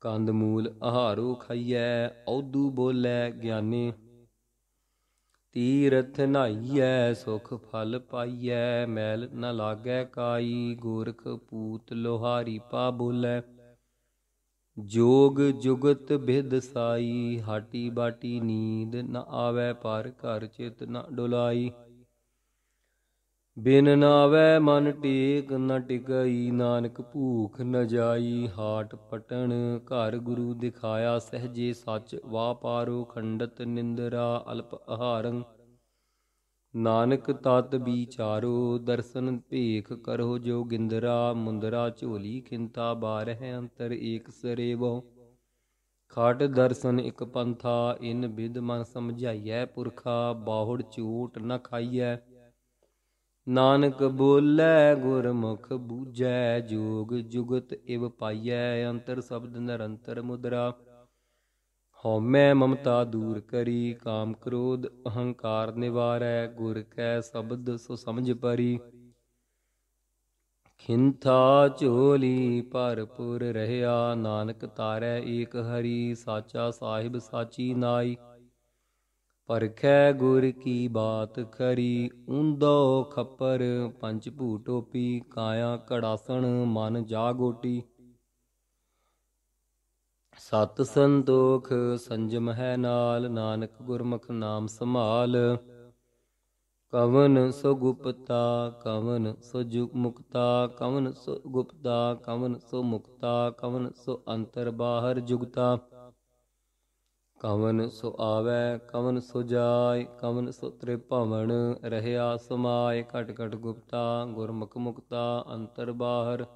ਕੰਦ ਮੂਲ ਆਹਾਰੂ ਖਾਈਐ ਔਦੂ ਬੋਲੇ ਗਿਆਨੀ ਤੀਰਥ ਨਾਈਐ ਸੁਖ ਫਲ ਪਾਈਐ ਮੈਲ ਨ ਲਾਗੇ ਕਾਈ ਗੋਰਖ ਪੂਤ ਲੋਹਾਰੀ ਪਾ ਬੋਲੇ ਜੋਗ ਜੁਗਤ ਬਿਦ ਸਾਈ ਹਾਟੀ ਬਾਟੀ ਨੀਂਦ ਨ ਆਵੇ ਪਰ ਘਰ ਚਿਤ ਨ ਡੁਲਾਈ ਬਿਨ ਨਾਵੇ ਮਨ ਟੇਕ ਨ ਟਿਕਈ ਨਾਨਕ ਭੂਖ ਨ ਜਾਈ ਹਾਟ ਪਟਣ ਘਰ ਗੁਰੂ ਦਿਖਾਇਆ ਸਹਜੇ ਸੱਚ ਵਾਪਾਰੋ ਖੰਡਤ ਨਿੰਦਰਾ ਅਲਪ ਆਹਾਰੰ ਨਾਨਕ ਤਤ ਵਿਚਾਰੋ ਦਰਸ਼ਨ ਭੇਖ ਕਰੋ ਜੋ ਗਿੰਦਰਾ ਮੁੰਦਰਾ ਝੋਲੀ ਕਿੰਤਾ ਬਾਰਹਿ ਅੰਤਰ ਏਕ ਸਰੇਵੋ ਖਾਟ ਦਰਸ਼ਨ ਇਕ ਪੰਥਾ ਇਨ ਵਿਦ ਮਨ ਸਮਝਾਈਐ ਪੁਰਖਾ ਬਾਹੜ ਝੂਟ ਨ ਖਾਈਐ ਨਾਨਕ ਬੋਲੇ ਗੁਰਮੁਖ ਬੂਝੈ ਜੋਗ ਜੁਗਤ ਇਵ ਪਾਈਐ ਅੰਤਰ ਸ਼ਬਦ ਨਿਰੰਤਰ ਮੁਦਰਾ ਹਉਮੈ ਮਮਤਾ ਦੂਰ ਕਰੀ ਕਾਮ ਕ੍ਰੋਧ ਅਹੰਕਾਰ ਨਿਵਾਰੈ ਗੁਰ ਕੈ ਸ਼ਬਦ ਸੋ ਸਮਝ ਪਰੀ ਖਿੰਥਾ ਝੋਲੀ ਭਰਪੂਰ ਰਹਿਆ ਨਾਨਕ ਤਾਰੈ ਏਕ ਹਰੀ ਸਾਚਾ ਸਾਹਿਬ ਸਾਚੀ ਨਾਈ ਪਰਖੈ ਗੁਰ ਕੀ ਬਾਤ ਖਰੀ ਉੰਦੋ ਖੱਪਰ ਪੰਜ ਭੂਟੋਪੀ ਕਾਇਆ ਕੜਾਸਣ ਮਨ ਜਾਗੋਟੀ ਸਤ ਸੰਤੋਖ ਸੰਜਮ ਹੈ ਨਾਲ ਨਾਨਕ ਗੁਰਮੁਖ ਨਾਮ ਸੰਭਾਲ ਕਵਨ ਸੋ ਗੁਪਤਾ ਕਵਨ ਸੋ ਜੁਗ ਮੁਕਤਾ ਕਵਨ ਸੋ ਗੁਪਤਾ ਕਵਨ ਸੋ ਮੁਕਤਾ ਕਵਨ ਸੋ ਅੰਤਰ ਬਾਹਰ ਜੁਗਤਾ ਕਵਨ ਸੋ ਆਵੈ ਕਵਨ ਸੋ ਜਾਏ ਕਵਨ ਸੋ ਤ੍ਰਿ ਭਵਨ ਰਹਿਆ ਸਮਾਏ ਘਟ ਘਟ ਗੁਪਤਾ ਗੁਰਮੁਖ ਮੁਕਤਾ ਅੰਤਰ ਬਾਹਰ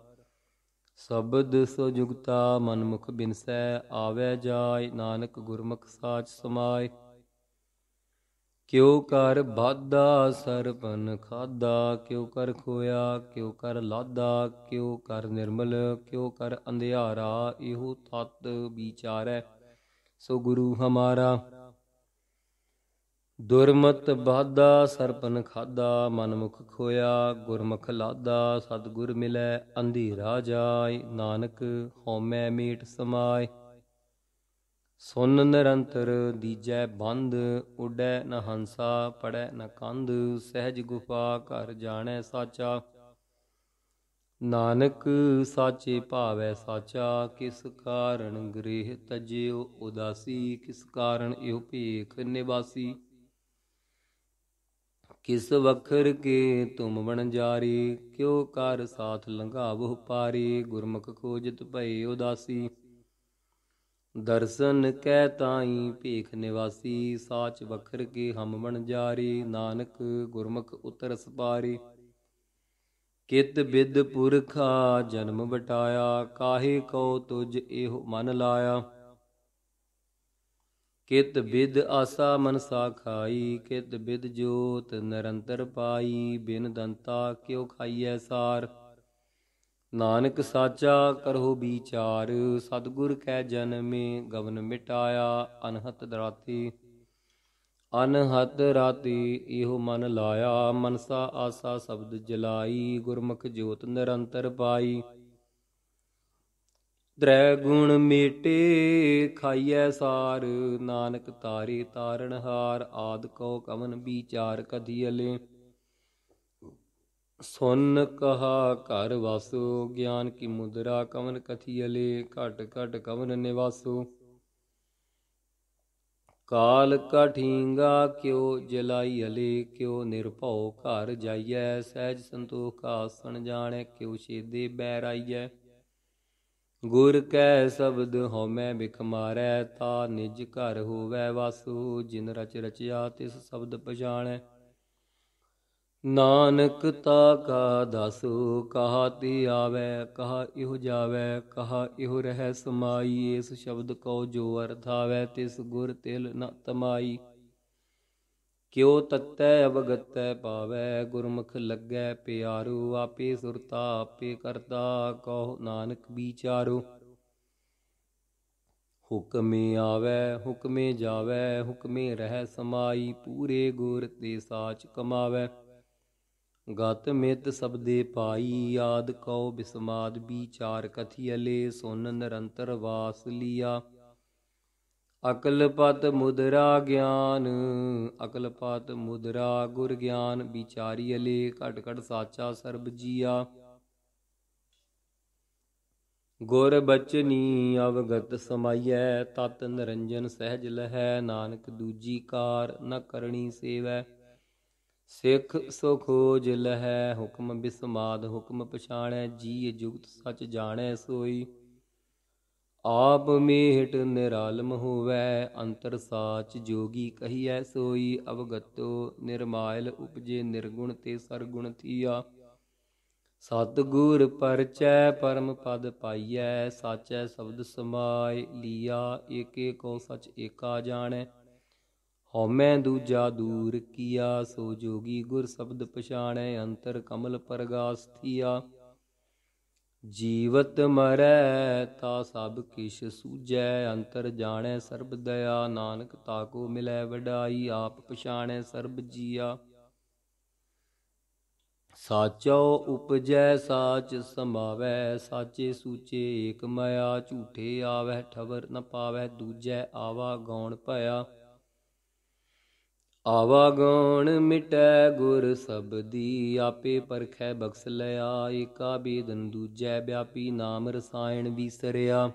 ਸਬਦ ਸੋ ਮਨ ਮਨਮੁਖ ਬਿਨਸੈ ਆਵੇ ਜਾਏ ਨਾਨਕ ਗੁਰਮੁਖ ਸਾਚ ਸਮਾਏ ਕਿਉ ਕਰ ਬਾਦਾ ਸਰਪਨ ਖਾਦਾ ਕਿਉ ਕਰ ਖੋਇਆ ਕਿਉ ਕਰ ਲਾਦਾ ਕਿਉ ਕਰ ਨਿਰਮਲ ਕਿਉ ਕਰ ਅੰਧਿਆਰਾ ਇਹੋ ਤਤ ਵਿਚਾਰੈ ਸੋ ਗੁਰੂ ਹਮਾਰਾ ਦੁਰਮਤ ਬਾਦਾ ਸਰਪਨ ਖਾਦਾ ਮਨਮੁਖ ਖੋਇਆ ਗੁਰਮਖ ਲਾਦਾ ਸਤਗੁਰ ਮਿਲੈ ਅੰਧੀ ਰਾਜਾਈ ਨਾਨਕ ਹਉਮੈ ਮੀਟ ਸਮਾਏ ਸੁਨ ਨਿਰੰਤਰ ਦੀਜੈ ਬੰਦ ਉਡੈ ਨ ਹੰਸਾ ਪੜੈ ਨ ਕੰਧ ਸਹਿਜ ਗੁਫਾ ਘਰ ਜਾਣੈ ਸਾਚਾ ਨਾਨਕ ਸਾਚੇ ਭਾਵੈ ਸਾਚਾ ਕਿਸ ਕਾਰਨ ਗ੍ਰਹਿ ਤਜਿਓ ਉਦਾਸੀ ਕਿਸ ਕਾਰਨ ਇਹ ਭੇਖ ਨਿਵਾਸੀ ਕਿਸ ਵਖਰ ਕੇ ਤੁਮ ਬਣ ਜਾਰੀ ਕਿਉ ਕਰ ਸਾਥ ਲੰਘਾਵੋ ਪਾਰੀ ਗੁਰਮੁਖ ਕੋਜਤ ਭਈ ਉਦਾਸੀ ਦਰਸ਼ਨ ਕਹਿ ਤਾਈ ਭੇਖ ਨਿਵਾਸੀ ਸਾਚ ਵਖਰ ਕੇ ਹਮ ਬਣ ਜਾਰੀ ਨਾਨਕ ਗੁਰਮੁਖ ਉਤਰਸ ਪਾਰੀ ਕਿਤ ਬਿਦ ਪੁਰਖਾ ਜਨਮ ਬਟਾਇਆ ਕਾਹੇ ਕਉ ਤੁਜ ਇਹੋ ਮਨ ਲਾਇਆ ਕਿਤ ਬਿਦ ਆਸਾ ਮਨ ਸਾਖਾਈ ਕਿਤ ਬਿਦ ਜੋਤ ਨਿਰੰਤਰ ਪਾਈ ਬਿਨ ਦੰਤਾ ਕਿਉ ਖਾਈਐ ਸਾਰ ਨਾਨਕ ਸਾਚਾ ਕਰੋ ਵਿਚਾਰ ਸਤਗੁਰ ਕੈ ਜਨਮੇ ਗਵਨ ਮਿਟਾਇਆ ਅਨਹਤ ਦਰਾਤੀ ਅਨਹਤ ਰਾਤੀ ਇਹੋ ਮਨ ਲਾਇਆ ਮਨਸਾ ਆਸਾ ਸ਼ਬਦ ਜਲਾਈ ਗੁਰਮੁਖ ਜੋਤ ਨਿਰੰਤਰ ਪਾਈ ਦ੍ਰੈ ਗੁਣ ਮੀਟੇ ਖਾਈਐ ਸਾਰ ਨਾਨਕ ਤਾਰੇ ਤਾਰਨ ਹਾਰ ਆਦ ਕੋ ਕਮਨ ਵਿਚਾਰ ਕਦੀ ਅਲੇ ਸੁਨ ਕਹਾ ਘਰ ਵਾਸੋ ਗਿਆਨ ਕੀ ਮੁਦਰਾ ਕਮਨ ਕਥੀ ਅਲੇ ਘਟ ਘਟ ਕਮਨ ਨਿਵਾਸੋ ਕਾਲ ਕਠੀਂਗਾ ਕਿਉ ਜਲਾਈ ਅਲੇ ਕਿਉ ਨਿਰਭਉ ਘਰ ਜਾਈਐ ਸਹਿਜ ਸੰਤੋਖ ਆਸਣ ਜਾਣੈ ਕਿਉ ਛੇਦੇ ਬੈਰਾਈਐ ਗੁਰ ਕੈ ਸ਼ਬਦ ਹਉਮੈ ਬਿਖਮਾਰੈ ਤਾ ਨਿਜ ਘਰ ਹੋਵੈ ਵਾਸੂ ਜਿਨ ਰਚ ਰਚਿਆ ਤਿਸ ਸ਼ਬਦ ਪਛਾਣੈ ਨਾਨਕ ਤਾ ਕਾ ਦਸੂ ਕਹਾ ਤੀ ਆਵੈ ਕਹਾ ਇਹ ਜਾਵੈ ਕਹਾ ਇਹ ਰਹਿ ਸਮਾਈ ਇਸ ਸ਼ਬਦ ਕਉ ਜੋ ਅਰਥ ਆਵੈ ਤਿਸ ਗੁਰ ਤਿਲ ਨ ਤਮਾਈ ਕਿਉ ਤਤੈ ਅਵਗਤੈ ਪਾਵੈ ਗੁਰਮੁਖ ਲੱਗੈ ਪਿਆਰੂ ਆਪੇ ਸੁਰਤਾ ਆਪੇ ਕਰਤਾ ਕਉ ਨਾਨਕ ਵਿਚਾਰੋ ਹੁਕਮੇ ਆਵੈ ਹੁਕਮੇ ਜਾਵੈ ਹੁਕਮੇ ਰਹਿ ਸਮਾਈ ਪੂਰੇ ਗੁਰ ਤੇ ਸਾਚ ਕਮਾਵੈ ਗਤ ਮਿਤ ਸਬਦੇ ਪਾਈ ਆਦ ਕਉ ਬਿਸਮਾਦ ਵਿਚਾਰ ਅਲੇ ਸੁਨ ਨਿਰੰਤਰ ਵਾਸ ਲੀਆ ਅਕਲ ਪਤ ਮੁਦਰਾ ਗਿਆਨ ਅਕਲ ਪਤ ਮੁਦਰਾ ਗੁਰ ਗਿਆਨ ਵਿਚਾਰੀ ਅਲੇ ਘਟ ਘਟ ਸਾਚਾ ਸਰਬ ਜੀਆ ਗੁਰ ਬਚਨੀ ਅਵਗਤ ਸਮਾਈਐ ਤਤ ਨਿਰੰਜਨ ਸਹਿਜ ਲਹੈ ਨਾਨਕ ਦੂਜੀ ਕਾਰ ਨ ਕਰਣੀ ਸੇਵੈ ਸਿੱਖ ਸੁਖੋਜ ਲਹੈ ਹੁਕਮ ਬਿਸਮਾਦ ਹੁਕਮ ਪਛਾਣੈ ਜੀ ਜੁਗਤ ਸਚ ਜਾਣੈ ਸੋਈ ਆਪ ਮੇਟ ਨਿਰਾਲਮ ਹੋਵੇ ਅੰਤਰ ਸਾਚ ਜੋਗੀ ਕਹੀਐ ਸੋਈ ਅਵਗਤੋ ਨਿਰਮਾਇਲ ਉਪਜੇ ਨਿਰਗੁਣ ਤੇ ਸਰਗੁਣ ਥੀਆ ਸਤਗੁਰ ਪਰਚੈ ਪਰਮ ਪਦ ਪਾਈਐ ਸਾਚੈ ਸ਼ਬਦ ਸਮਾਇ ਲੀਆ ਏਕੇ ਕੋ ਸਚ ਏਕਾ ਜਾਣੈ ਹਉਮੈ ਦੂਜਾ ਦੂਰ ਕੀਆ ਸੋ ਜੋਗੀ ਗੁਰ ਸ਼ਬਦ ਪਛਾਣੈ ਅੰਤਰ ਕਮਲ ਪਰਗਾਸ ਥੀਆ ਜੀਵਤ ਮਰੈ ਤਾ ਸਭ ਕਿਛ ਸੂਜੈ ਅੰਤਰ ਜਾਣੈ ਸਰਬ ਦਇਆ ਨਾਨਕ ਤਾਕੋ ਮਿਲੈ ਵਡਾਈ ਆਪ ਪਛਾਣੈ ਸਰਬ ਜੀਆ ਸਾਚੋ ਉਪਜੈ ਸਾਚ ਸਮਾਵੈ ਸਾਚੇ ਸੂਚੇ ਏਕ ਮਾਇਆ ਝੂਠੇ ਆਵੈ ਠਵਰ ਨ ਪਾਵੈ ਦੂਜੈ ਆਵਾ ਗੌਣ ਭਇਆ ਆਵਾਗਣ ਮਿਟੈ ਗੁਰ ਸਬਦੀ ਆਪੇ ਪਰਖੈ ਬਖਸ ਲਿਆ ਏਕਾ ਬੇਦਨ ਦੂਜੈ ਵਿਆਪੀ ਨਾਮ ਰਸਾਇਣ ਵਿਸਰਿਆ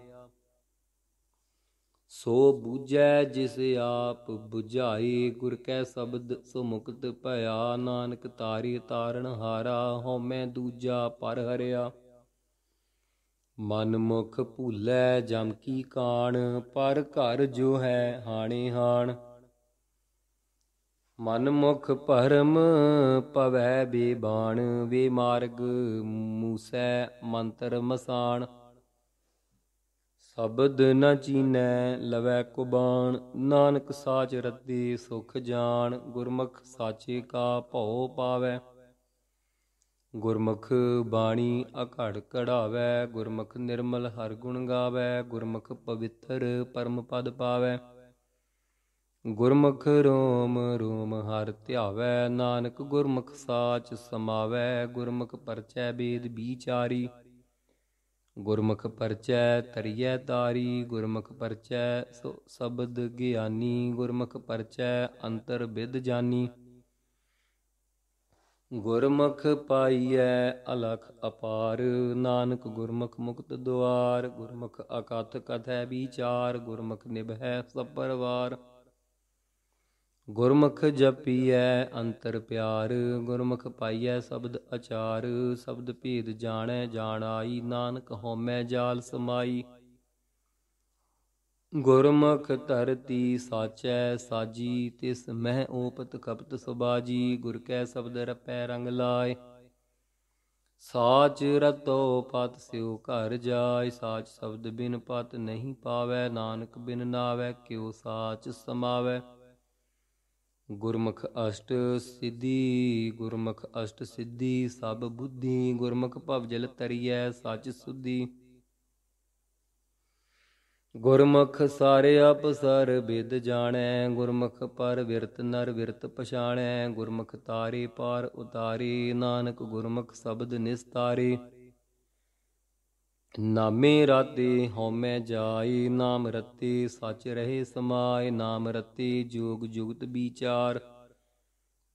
ਸੋ 부ਜੈ ਜਿਸ ਆਪ 부ਝਾਈ ਗੁਰ ਕੈ ਸ਼ਬਦ ਸੋ ਮੁਕਤ ਭਇਆ ਨਾਨਕ ਤਾਰੀ ਤਾਰਨ ਹਾਰਾ ਹਉਮੈ ਦੂਜਾ ਪਰ ਹਰਿਆ ਮਨ ਮੁਖ ਭੂਲੈ ਜਮ ਕੀ ਕਾਣ ਪਰ ਘਰ ਜੋ ਹੈ ਹਾਣੇ ਹਾਣ ਮਨਮੁਖ ਮੁਖ ਭਰਮ ਪਵੈ ਬੇਬਾਣ ਵੇ ਮਾਰਗ ਮੂਸੈ ਮੰਤਰ ਮਸਾਣ ਸ਼ਬਦ ਨ ਚੀਨੈ ਲਵੈ ਕੁਬਾਨ ਨਾਨਕ ਸਾਚ ਰਤੀ ਸੁਖ ਜਾਣ ਗੁਰਮੁਖ ਸਾਚੇ ਕਾ ਭਉ ਪਾਵੈ ਗੁਰਮੁਖ ਬਾਣੀ ਅਖੜ ਕਢਾਵੈ ਗੁਰਮੁਖ ਨਿਰਮਲ ਹਰ ਗੁਣ ਗਾਵੈ ਗੁਰਮੁਖ ਪਵਿੱਤਰ ਪਰਮ ਪਦ ਪਾਵੈ ਗੁਰਮੁਖ ਰੋਮ ਰੋਮ ਹਰ ਧਿਆਵੈ ਨਾਨਕ ਗੁਰਮੁਖ ਸਾਚ ਸਮਾਵੈ ਗੁਰਮੁਖ ਪਰਚੈ ਬੇਦ ਵਿਚਾਰੀ ਗੁਰਮੁਖ ਪਰਚੈ ਤਰੀਏ ਤਾਰੀ ਗੁਰਮੁਖ ਪਰਚੈ ਸਬਦ ਗਿਆਨੀ ਗੁਰਮੁਖ ਪਰਚੈ ਅੰਤਰ ਵਿਦ ਜਾਨੀ ਗੁਰਮੁਖ ਪਾਈਐ ਅਲਖ ਅਪਾਰ ਨਾਨਕ ਗੁਰਮੁਖ ਮੁਕਤ ਦੁਆਰ ਗੁਰਮੁਖ ਅਕਥ ਕਥੈ ਵਿਚਾਰ ਗੁਰਮੁਖ ਨਿਭੈ ਸਭ ਪਰਵਾਰ ਗੁਰਮੁਖ ਜਪੀਐ ਅੰਤਰ ਪਿਆਰ ਗੁਰਮੁਖ ਪਾਈਐ ਸ਼ਬਦ ਅਚਾਰ ਸ਼ਬਦ ਭੇਦ ਜਾਣੈ ਜਾਣਾਈ ਨਾਨਕ ਹੋਮੈ ਜਾਲ ਸਮਾਈ ਗੁਰਮੁਖ ਧਰਤੀ ਸਾਚੈ ਸਾਜੀ ਤਿਸ ਮਹਿ ਓਪਤ ਕਪਤ ਸੁਬਾਜੀ ਗੁਰ ਕੈ ਸ਼ਬਦ ਰਪੈ ਰੰਗ ਲਾਏ ਸਾਚ ਰਤੋ ਪਤ ਸਿਉ ਘਰ ਜਾਇ ਸਾਚ ਸ਼ਬਦ ਬਿਨ ਪਤ ਨਹੀਂ ਪਾਵੈ ਨਾਨਕ ਬਿਨ ਨਾਵੈ ਕਿਉ ਸਾਚ ਸਮਾਵੈ ਗੁਰਮੁਖ ਅਸ਼ਟ ਸਿੱਧੀ ਗੁਰਮੁਖ ਅਸ਼ਟ ਸਿੱਧੀ ਸਭ ਬੁੱਧੀ ਗੁਰਮੁਖ ਜਲ ਤਰੀਐ ਸੱਚ ਸੁਧੀ ਗੁਰਮੁਖ ਸਾਰੇ ਆਪ ਸਰ ਬਿਦ ਜਾਣੈ ਗੁਰਮੁਖ ਪਰ ਵਿਰਤ ਨਰ ਵਿਰਤ ਪਛਾਣੈ ਗੁਰਮੁਖ ਤਾਰੇ ਪਾਰ ਉਤਾਰੇ ਨਾਨਕ ਗੁਰਮੁਖ ਸ਼ਬਦ ਨਿਸਤਾਰੇ ਨਾਮੇ ਰਾਤੀ ਹਉਮੈ ਜਾਈ ਨਾਮ ਰਤੇ ਸਚ ਰਹੇ ਸਮਾਏ ਨਾਮ ਰਤੇ ਜੋਗ ਜੁਗਤ ਵਿਚਾਰ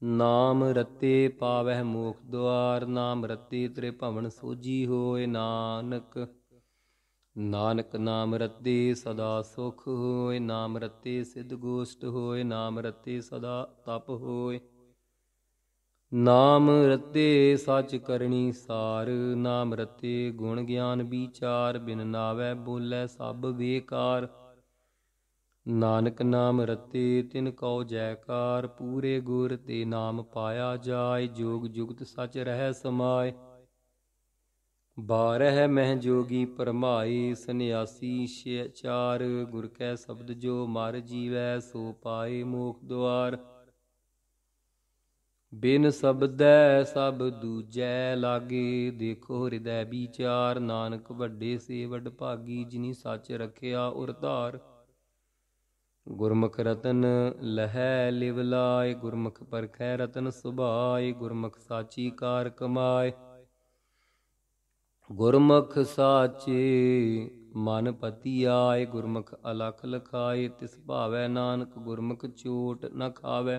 ਨਾਮ ਰਤੇ ਪਾਵਹਿ ਮੋਖ ਦੁਆਰ ਨਾਮ ਰਤੇ ਤ੍ਰਿ ਭਵਨ ਸੋਜੀ ਹੋਏ ਨਾਨਕ ਨਾਨਕ ਨਾਮ ਰਤੇ ਸਦਾ ਸੁਖ ਹੋਏ ਨਾਮ ਰਤੇ ਸਿਧ ਗੋਸ਼ਟ ਹੋਏ ਨਾਮ ਰਤੇ ਸਦਾ ਤਪ ਹੋਏ ਨਾਮ ਰਤੇ ਸੱਚ ਕਰਨੀ ਸਾਰ ਨਾਮ ਰਤੇ ਗੁਣ ਗਿਆਨ ਵਿਚਾਰ ਬਿਨ ਨਾਵੇ ਬੋਲੇ ਸਭ ਵੇਕਾਰ ਨਾਨਕ ਨਾਮ ਰਤੇ ਤਿਨ ਕਉ ਜੈਕਾਰ ਪੂਰੇ ਗੁਰ ਤੇ ਨਾਮ ਪਾਇਆ ਜਾਏ ਜੋਗ ਜੁਗਤ ਸੱਚ ਰਹਿ ਸਮਾਏ ਬਾਰਹ ਮਹਿ ਜੋਗੀ ਪਰਮਾਈ ਸੰਿਆਸੀ ਛੇ ਚਾਰ ਗੁਰ ਕੈ ਸ਼ਬਦ ਜੋ ਮਰ ਜੀਵੈ ਸੋ ਪਾਏ ਮੋਖ ਦੁਆਰ ਬਿਨ ਸਬਦੈ ਸਭ ਦੂਜੈ ਲਾਗੇ ਦੇਖੋ ਹਿਰਦੈ ਵਿਚਾਰ ਨਾਨਕ ਵੱਡੇ ਸੇਵਡ ਭਾਗੀ ਜਿਨੀ ਸੱਚ ਰਖਿਆ ਉਰਧਾਰ ਗੁਰਮੁਖ ਰਤਨ ਲਹੈ ਲਿਵ ਲਾਇ ਗੁਰਮੁਖ ਪਰਖੈ ਰਤਨ ਸੁਭਾਇ ਗੁਰਮੁਖ ਸਾਚੀ ਕਾਰ ਕਮਾਇ ਗੁਰਮੁਖ ਸਾਚੇ ਮਨ ਪਤੀ ਆਏ ਗੁਰਮੁਖ ਅਲਖ ਲਖਾਏ ਤਿਸ ਭਾਵੈ ਨਾਨਕ ਗੁਰਮੁਖ ਚੋਟ ਨ ਖਾਵੇ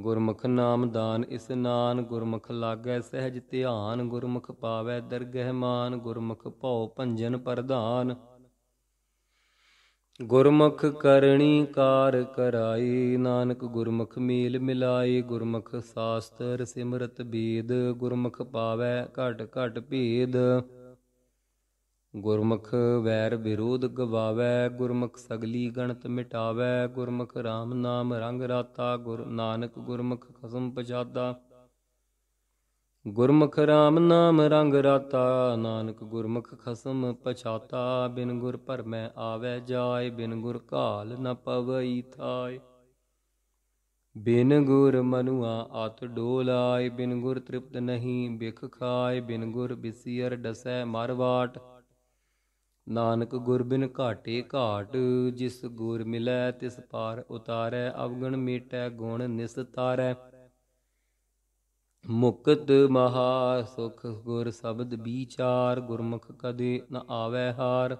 ਗੁਰਮੁਖ ਨਾਮ ਦਾਨ ਨਾਨ ਗੁਰਮੁਖ ਲਾਗੈ ਸਹਿਜ ਧਿਆਨ ਗੁਰਮੁਖ ਪਾਵੈ ਦਰਗਹਿ ਮਾਨ ਗੁਰਮੁਖ ਭਉ ਭੰਜਨ ਪ੍ਰਧਾਨ ਗੁਰਮੁਖ ਕਰਣੀ ਕਾਰ ਕਰਾਈ ਨਾਨਕ ਗੁਰਮੁਖ ਮੀਲ ਮਿਲਾਈ ਗੁਰਮੁਖ ਸਾਸਤਰ ਸਿਮਰਤ ਬੀਦ ਗੁਰਮੁਖ ਪਾਵੈ ਘਟ ਘਟ ਭੀਦ ਗੁਰਮੁਖ ਵੈਰ ਵਿਰੋਧ ਗਵਾਵੇ ਗੁਰਮੁਖ ਸਗਲੀ ਗਣਤ ਮਿਟਾਵੇ ਗੁਰਮੁਖ RAM ਨਾਮ ਰੰਗ ਰਾਤਾ ਗੁਰ ਨਾਨਕ ਗੁਰਮੁਖ ਖਸਮ ਪਛਾਦਾ ਗੁਰਮੁਖ RAM ਨਾਮ ਰੰਗ ਰਾਤਾ ਨਾਨਕ ਗੁਰਮੁਖ ਖਸਮ ਪਛਾਤਾ ਬਿਨ ਗੁਰ ਪਰਮੈ ਆਵੇ ਜਾਏ ਬਿਨ ਗੁਰ ਕਾਲ ਨ ਪਵਈ ਥਾਏ ਬਿਨ ਗੁਰ ਮਨੁਆ ਆਤ ਡੋਲਾਏ ਬਿਨ ਗੁਰ ਤ੍ਰਿਪਤ ਨਹੀਂ ਬਿਖ ਖਾਏ ਬਿਨ ਗੁਰ ਬਿਸੀਰ ਡਸੈ ਮਰਵਾਟ ਨਾਨਕ ਗੁਰਬਿਨ ਘਾਟੇ ਘਾਟ ਜਿਸ ਗੁਰ ਮਿਲੈ ਤਿਸ ਪਾਰ ਉਤਾਰੈ ਅਵਗਣ ਮੀਟੈ ਗੁਣ ਨਿਸਤਾਰੈ ਮੁਕਤ ਮਹਾ ਸੁਖ ਗੁਰ ਸ਼ਬਦ ਵਿਚਾਰ ਗੁਰਮੁਖ ਕਦੇ ਨ ਆਵੈ ਹਾਰ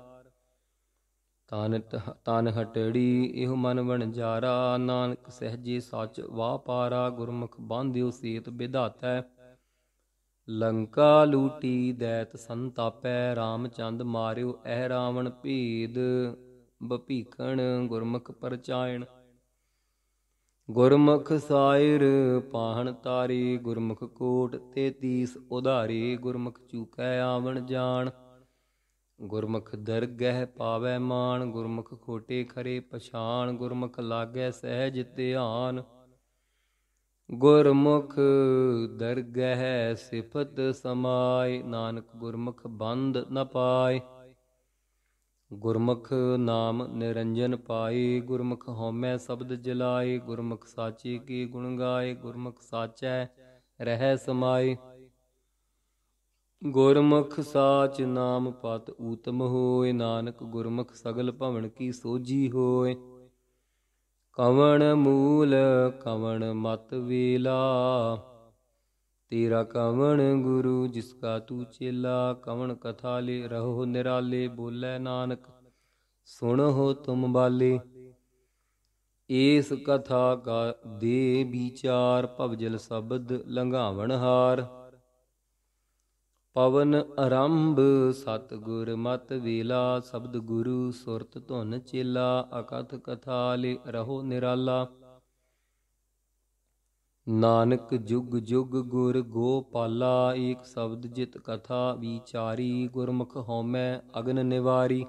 ਤਨ ਤਨ ਹਟੜੀ ਇਹ ਮਨ ਵਣ ਜਾਰਾ ਨਾਨਕ ਸਹਜੇ ਸੱਚ ਵਾਪਾਰਾ ਗੁਰਮੁਖ ਬਾਂਧਿਓ ਸੇਤ ਵਿਧਾਤਾ ਲੰਕਾ ਲੂਟੀ ਦੈਤ ਸੰਤਾਪੈ ਰਾਮਚੰਦ ਮਾਰਿਓ ਐ ਰਾਵਣ ਭੀਦ ਬਪੀਕਣ ਗੁਰਮੁਖ ਪਰਚਾਇਣ ਗੁਰਮੁਖ ਸਾਇਰ ਪਾਹਣ ਤਾਰੀ ਗੁਰਮੁਖ ਕੋਟ 33 ਉਧਾਰੀ ਗੁਰਮੁਖ ਚੂਕੈ ਆਵਣ ਜਾਣ ਗੁਰਮੁਖ ਦਰਗਹਿ ਪਾਵੈ ਮਾਨ ਗੁਰਮੁਖ ਖੋਟੇ ਖਰੇ ਪਛਾਨ ਗੁਰਮੁਖ ਲਾਗੇ ਸਹਿਜ ਧਿਆਨ ਗੁਰਮੁਖ ਦਰਗਹਿ ਸਿਫਤ ਸਮਾਏ ਨਾਨਕ ਗੁਰਮੁਖ ਬੰਦ ਨ ਪਾਏ ਗੁਰਮੁਖ ਨਾਮ ਨਿਰੰਜਨ ਪਾਈ ਗੁਰਮੁਖ ਹਉਮੈ ਸ਼ਬਦ ਜਲਾਈ ਗੁਰਮੁਖ ਸਾਚੀ ਕੀ ਗੁਣ ਗਾਏ ਗੁਰਮੁਖ ਸਾਚੈ ਰਹਿ ਸਮਾਈ ਗੁਰਮੁਖ ਸਾਚ ਨਾਮ ਪਤ ਊਤਮ ਹੋਏ ਨਾਨਕ ਗੁਰਮੁਖ ਸਗਲ ਭਵਨ ਕੀ ਸੋਜੀ ਹੋਏ ਕਵਣ ਮੂਲ ਕਵਣ ਮਤ ਵੇਲਾ ਤੇਰਾ ਕਵਣ ਗੁਰੂ ਜਿਸ ਕਾ ਤੂੰ ਚੇਲਾ ਕਵਣ ਕਥਾ ਲੇ ਰਹੋ ਨਿਰਾਲੇ ਬੋਲੇ ਨਾਨਕ ਸੁਣੋ ਤੁਮ ਬਾਲੇ ਏਸ ਕਥਾ ਕਾ ਦੇ ਵਿਚਾਰ ਭਵਜਲ ਸ਼ਬਦ ਲੰਘਾਵਣ ਹਾਰ ਪਵਨ ਆਰੰਭ ਸਤਗੁਰ ਮਤ ਵੇਲਾ ਸ਼ਬਦ ਗੁਰੂ ਸੁਰਤ ਧੁਨ ਚੇਲਾ ਅਕਥ ਕਥਾ ਲੇ ਰਹੋ ਨਿਰਾਲਾ ਨਾਨਕ ਜੁਗ ਜੁਗ ਗੁਰ ਗੋਪਾਲਾ ਏਕ ਸ਼ਬਦ ਜਿਤ ਕਥਾ ਵਿਚਾਰੀ ਗੁਰਮੁਖ ਹਉਮੈ ਅਗਨ ਨਿਵਾਰੀ